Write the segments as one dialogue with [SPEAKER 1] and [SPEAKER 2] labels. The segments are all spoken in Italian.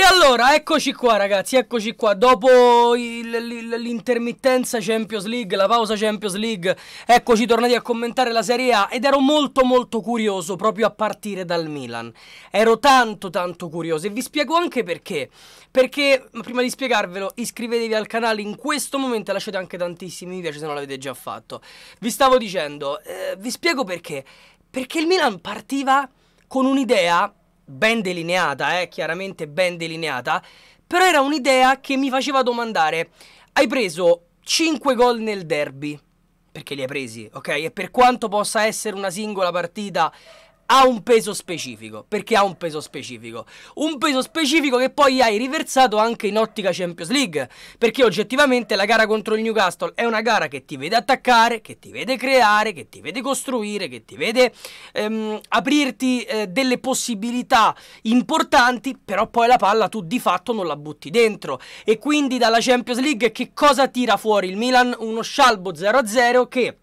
[SPEAKER 1] E allora, eccoci qua ragazzi, eccoci qua, dopo l'intermittenza Champions League, la pausa Champions League, eccoci tornati a commentare la Serie A ed ero molto molto curioso proprio a partire dal Milan, ero tanto tanto curioso e vi spiego anche perché, perché prima di spiegarvelo iscrivetevi al canale in questo momento e lasciate anche tantissimi mi piace se non l'avete già fatto, vi stavo dicendo, eh, vi spiego perché, perché il Milan partiva con un'idea ben delineata, eh, chiaramente ben delineata, però era un'idea che mi faceva domandare, hai preso 5 gol nel derby, perché li hai presi, ok? E per quanto possa essere una singola partita ha un peso specifico. Perché ha un peso specifico? Un peso specifico che poi hai riversato anche in ottica Champions League. Perché oggettivamente la gara contro il Newcastle è una gara che ti vede attaccare, che ti vede creare, che ti vede costruire, che ti vede ehm, aprirti eh, delle possibilità importanti, però poi la palla tu di fatto non la butti dentro. E quindi dalla Champions League che cosa tira fuori il Milan? Uno scialbo 0-0 che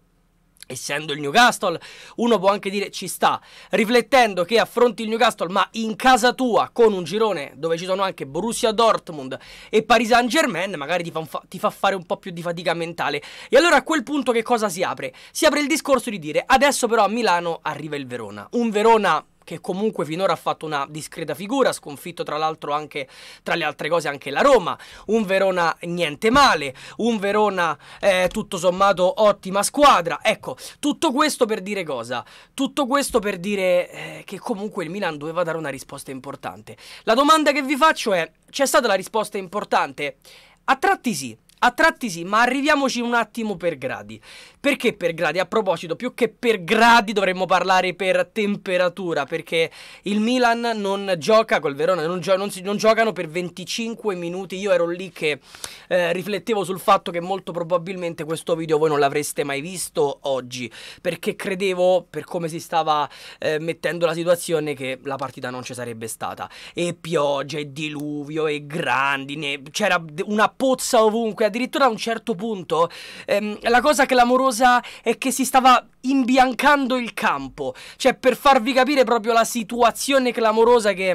[SPEAKER 1] essendo il Newcastle, uno può anche dire ci sta, riflettendo che affronti il Newcastle ma in casa tua con un girone dove ci sono anche Borussia Dortmund e Paris Saint Germain, magari ti fa, ti fa, fare un po' più di fatica mentale. E allora a quel punto che cosa si apre? Si apre il discorso di dire adesso però a Milano arriva il Verona, un Verona che comunque finora ha fatto una discreta figura, sconfitto tra l'altro anche tra le altre cose anche la Roma, un Verona niente male, un Verona eh, tutto sommato ottima squadra. Ecco, tutto questo per dire cosa? Tutto questo per dire eh, che comunque il Milan doveva dare una risposta importante. La domanda che vi faccio è: c'è stata la risposta importante? A tratti sì. A tratti sì, ma arriviamoci un attimo per gradi. Perché per gradi? A proposito, più che per gradi dovremmo parlare per temperatura, perché il Milan non gioca col Verona, non, gio- non, si- non giocano per 25 minuti. Io ero lì che eh, riflettevo sul fatto che molto probabilmente questo video voi non l'avreste mai visto oggi, perché credevo, per come si stava eh, mettendo la situazione, che la partita non ci sarebbe stata. E pioggia, e diluvio, e grandine, c'era una pozza ovunque, addirittura a un certo punto ehm, la cosa clamorosa cosa è che si stava imbiancando il campo. Cioè, per farvi capire proprio la situazione clamorosa che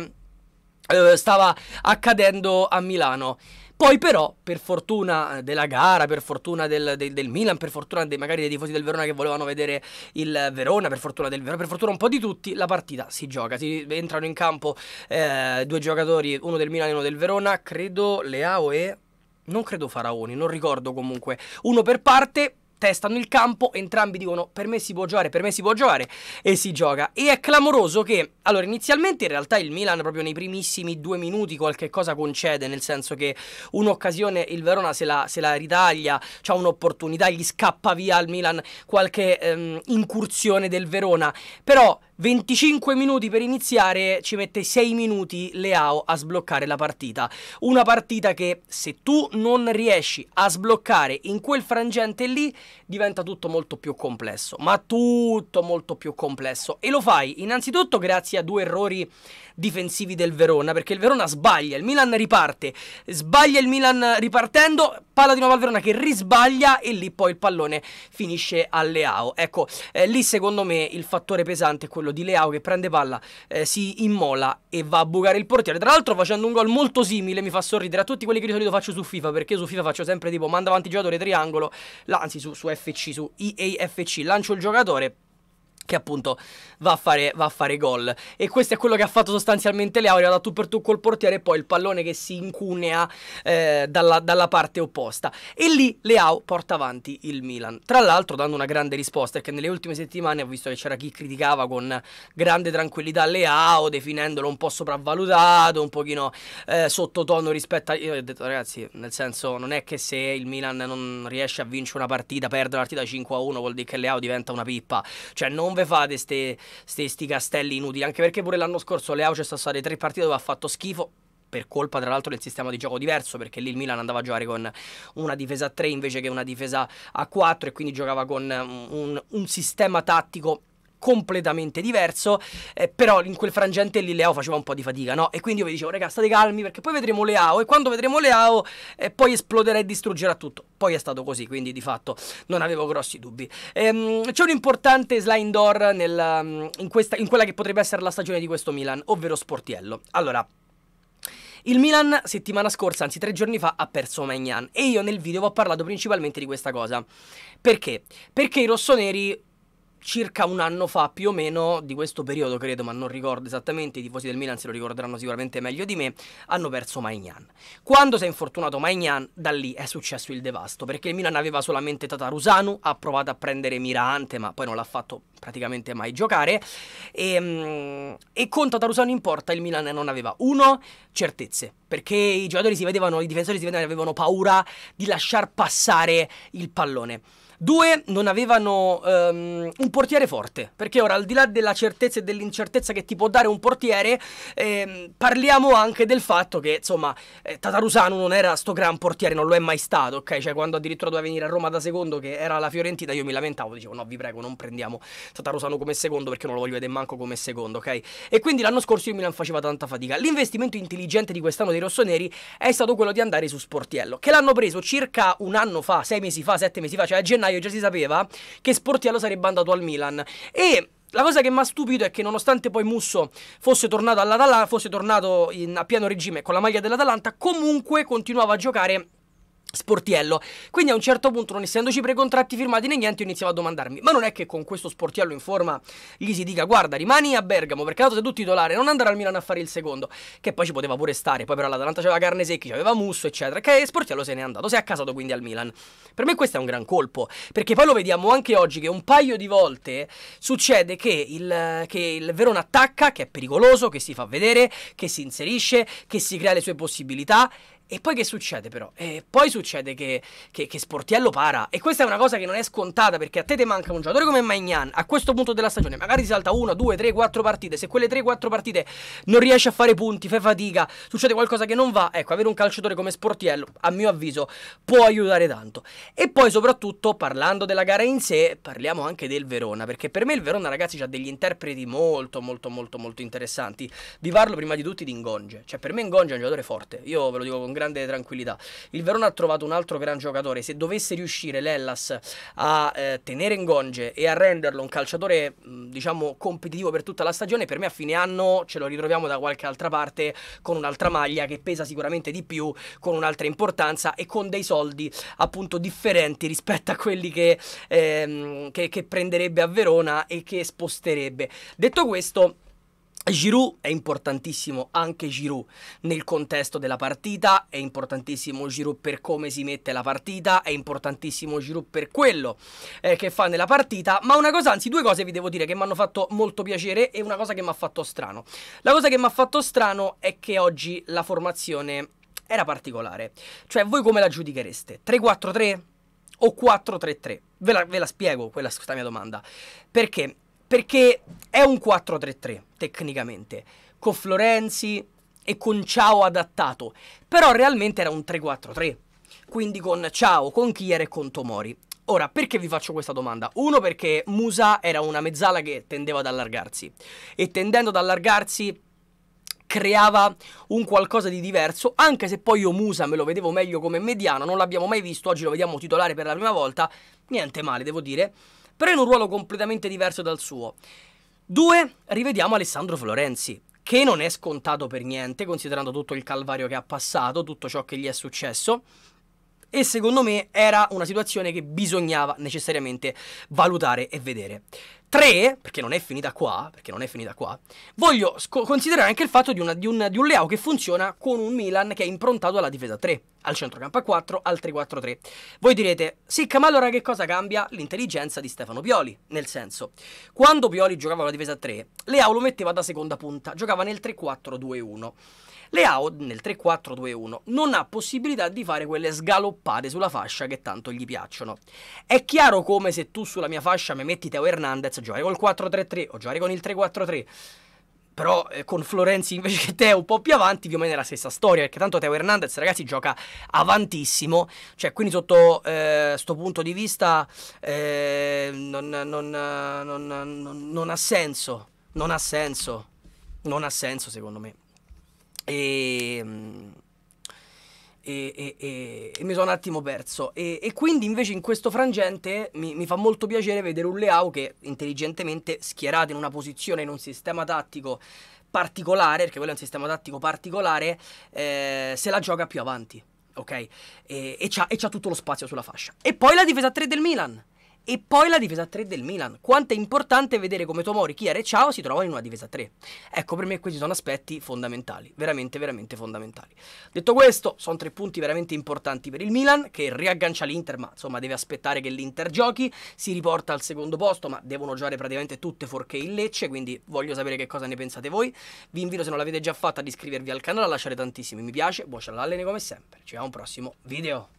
[SPEAKER 1] eh, stava accadendo a Milano. Poi però, per fortuna eh, della gara, per fortuna del, del, del Milan, per fortuna dei, magari dei tifosi del Verona che volevano vedere il Verona, per fortuna del Verona, per fortuna un po' di tutti, la partita si gioca. Si, entrano in campo eh, due giocatori, uno del Milan e uno del Verona, credo Leao e... Non credo Faraoni, non ricordo comunque. Uno per parte, testano il campo, entrambi dicono per me si può giocare, per me si può giocare e si gioca. E è clamoroso che, allora inizialmente in realtà il Milan proprio nei primissimi due minuti qualche cosa concede, nel senso che un'occasione il Verona se la, se la ritaglia, c'ha un'opportunità, gli scappa via al Milan qualche ehm, incursione del Verona, però 25 minuti per iniziare, ci mette 6 minuti Leao a sbloccare la partita. Una partita che se tu non riesci a sbloccare in quel frangente lì, diventa tutto molto più complesso, ma tutto molto più complesso. E lo fai innanzitutto grazie a due errori difensivi del Verona, perché il Verona sbaglia, il Milan riparte, sbaglia il Milan ripartendo, palla di nuovo al Verona che risbaglia e lì poi il pallone finisce a Leao. Ecco, eh, lì secondo me il fattore pesante è quello quello di Leao che prende palla, eh, si immola e va a bucare il portiere. Tra l'altro facendo un gol molto simile mi fa sorridere a tutti quelli che di solito faccio su FIFA, perché su FIFA faccio sempre tipo manda avanti il giocatore triangolo, anzi su, su FC, su EAFC, lancio il giocatore, che appunto va a fare, fare gol. E questo è quello che ha fatto sostanzialmente è andato tu per tu col portiere e poi il pallone che si incunea eh, dalla, dalla, parte opposta. E lì Leao porta avanti il Milan. Tra l'altro dando una grande risposta, perché nelle ultime settimane ho visto che c'era chi criticava con grande tranquillità Leao, definendolo un po' sopravvalutato, un pochino eh, sottotono rispetto a... Io ho detto ragazzi, nel senso non è che se il Milan non riesce a vincere una partita, perde la partita 5-1 vuol dire che Leao diventa una pippa. Cioè non non ve fate questi castelli inutili, anche perché pure l'anno scorso Leao c'è state tre partite dove ha fatto schifo, per colpa tra l'altro del sistema di gioco diverso perché lì il Milan andava a giocare con una difesa a 3 invece che una difesa a 4 e quindi giocava con un, un sistema tattico completamente diverso, eh, però in quel frangente lì Leao faceva un po' di fatica, no? E quindi io vi dicevo, raga, state calmi perché poi vedremo Leao e quando vedremo Leao eh, poi esploderà e distruggerà tutto. Poi è stato così, quindi di fatto non avevo grossi dubbi. Ehm, c'è un importante slime door nel, mm, in, questa, in quella che potrebbe essere la stagione di questo Milan, ovvero Sportiello. Allora, il Milan settimana scorsa, anzi tre giorni fa, ha perso Magnan e io nel video vi ho parlato principalmente di questa cosa. Perché? Perché i rossoneri circa un anno fa più o meno di questo periodo credo ma non ricordo esattamente i tifosi del Milan se lo ricorderanno sicuramente meglio di me hanno perso Maignan quando si è infortunato Maignan da lì è successo il devasto perché il Milan aveva solamente Tatarusanu ha provato a prendere Mirante ma poi non l'ha fatto praticamente mai giocare e, ehm, e con Tatarusanu in porta il Milan non aveva uno certezze perché i giocatori si vedevano i difensori si vedevano avevano paura di lasciar passare il pallone Due, non avevano um, un portiere forte, perché ora al di là della certezza e dell'incertezza che ti può dare un portiere, eh, parliamo anche del fatto che insomma eh, Tatarusano non era sto gran portiere, non lo è mai stato, ok? Cioè quando addirittura doveva venire a Roma da secondo, che era la Fiorentina, io mi lamentavo, dicevo no vi prego non prendiamo Tatarusano come secondo perché non lo voglio vedere manco come secondo, ok? E quindi l'anno scorso il Milan faceva tanta fatica. L'investimento intelligente di quest'anno dei rossoneri è stato quello di andare su Sportiello, che l'hanno preso circa un anno fa, sei mesi fa, sette mesi fa, cioè a gennaio gennaio già si sapeva che Sportiello sarebbe andato al Milan. E la cosa che mi ha stupito è che nonostante poi Musso fosse tornato all'Atalanta, fosse tornato in, a pieno regime con la maglia dell'Atalanta, comunque continuava a giocare sportiello. Quindi a un certo punto, non essendoci precontratti firmati né niente, io iniziavo a domandarmi: ma non è che con questo sportiello in forma gli si dica guarda, rimani a Bergamo perché tanto sei tu titolare, non andare al Milan a fare il secondo, che poi ci poteva pure stare. Poi però l'Atalanta c'aveva carne secchi, c'aveva Musso, eccetera. Che sportiello se n'è andato, si è accasato quindi al Milan. Per me questo è un gran colpo, perché poi lo vediamo anche oggi che un paio di volte succede che il, che il Verona attacca, che è pericoloso, che si fa vedere, che si inserisce, che si crea le sue possibilità e poi che succede però? E poi succede che, che, che, Sportiello para. E questa è una cosa che non è scontata perché a te ti manca un giocatore come Magnan. A questo punto della stagione magari ti salta 1, 2, 3, 4 partite. Se quelle 3, 4 partite non riesci a fare punti, fai fatica, succede qualcosa che non va. Ecco, avere un calciatore come Sportiello, a mio avviso, può aiutare tanto. E poi soprattutto, parlando della gara in sé, parliamo anche del Verona. Perché per me il Verona, ragazzi, ha degli interpreti molto, molto, molto, molto interessanti. Vi parlo prima di tutti di Ingonge. Cioè, per me Ingonge è un giocatore forte. Io ve lo dico con con grande tranquillità. Il Verona ha trovato un altro gran giocatore. Se dovesse riuscire l'Ellas a eh, tenere in gonge e a renderlo un calciatore, diciamo, competitivo per tutta la stagione, per me a fine anno ce lo ritroviamo da qualche altra parte con un'altra maglia che pesa sicuramente di più, con un'altra importanza e con dei soldi appunto differenti rispetto a quelli che, ehm, che, che prenderebbe a Verona e che sposterebbe. Detto questo, Giroud è importantissimo anche Giroud nel contesto della partita, è importantissimo Giroud per come si mette la partita, è importantissimo Giroud per quello eh, che fa nella partita, ma una cosa, anzi due cose vi devo dire che mi hanno fatto molto piacere e una cosa che mi ha fatto strano. La cosa che mi ha fatto strano è che oggi la formazione era particolare, cioè voi come la giudichereste? 3-4-3 o 4-3-3? Ve la, ve la spiego questa mia domanda, perché perché è un 4-3-3 tecnicamente, con Florenzi e con Ciao adattato, però realmente era un 3-4-3, quindi con Ciao, con Kier e con Tomori. Ora, perché vi faccio questa domanda? Uno, perché Musa era una mezzala che tendeva ad allargarsi e tendendo ad allargarsi creava un qualcosa di diverso, anche se poi io Musa me lo vedevo meglio come mediano, non l'abbiamo mai visto, oggi lo vediamo titolare per la prima volta, niente male devo dire però in un ruolo completamente diverso dal suo. Due, rivediamo Alessandro Florenzi, che non è scontato per niente, considerando tutto il calvario che ha passato, tutto ciò che gli è successo. E secondo me era una situazione che bisognava necessariamente valutare e vedere. Tre, perché non è finita qua, perché non è finita qua, voglio sc- considerare anche il fatto di, una, di, un, di un Leao che funziona con un Milan che è improntato alla difesa 3 al centrocampo a 4, al 3-4-3. Voi direte, sì, ma allora che cosa cambia? L'intelligenza di Stefano Pioli, nel senso, quando Pioli giocava la difesa a 3, Leao lo metteva da seconda punta, giocava nel 3-4-2-1. Leao nel 3-4-2-1 non ha possibilità di fare quelle sgaloppate sulla fascia che tanto gli piacciono. È chiaro come se tu sulla mia fascia mi metti Teo Hernandez, giocare col 4-3-3 o giocare con il 3-4-3 però eh, con Florenzi invece che Teo un po' più avanti, più o meno è la stessa storia, perché tanto Teo Hernandez, ragazzi, gioca avantissimo. Cioè, quindi sotto questo eh, punto di vista eh, non, non, non, non ha senso. Non ha senso. Non ha senso, secondo me. E... Ehm, e, e, e, e mi sono un attimo perso. E, quindi invece in questo frangente mi, mi fa molto piacere vedere un Leao che intelligentemente schierato in una posizione, in un sistema tattico particolare, perché quello è un sistema tattico particolare, eh, se la gioca più avanti. Ok? E, c'ha, c'ha tutto lo spazio sulla fascia. E poi la difesa 3 del Milan e poi la difesa 3 del Milan. Quanto è importante vedere come Tomori, Chiara e Ciao si trovano in una difesa 3. Ecco, per me questi sono aspetti fondamentali, veramente, veramente fondamentali. Detto questo, sono tre punti veramente importanti per il Milan, che riaggancia l'Inter, ma insomma deve aspettare che l'Inter giochi, si riporta al secondo posto, ma devono giocare praticamente tutte forché in Lecce, quindi voglio sapere che cosa ne pensate voi. Vi invito, se non l'avete già fatto, ad iscrivervi al canale, a lasciare tantissimi mi piace, buon cialallene come sempre. Ci vediamo a prossimo video.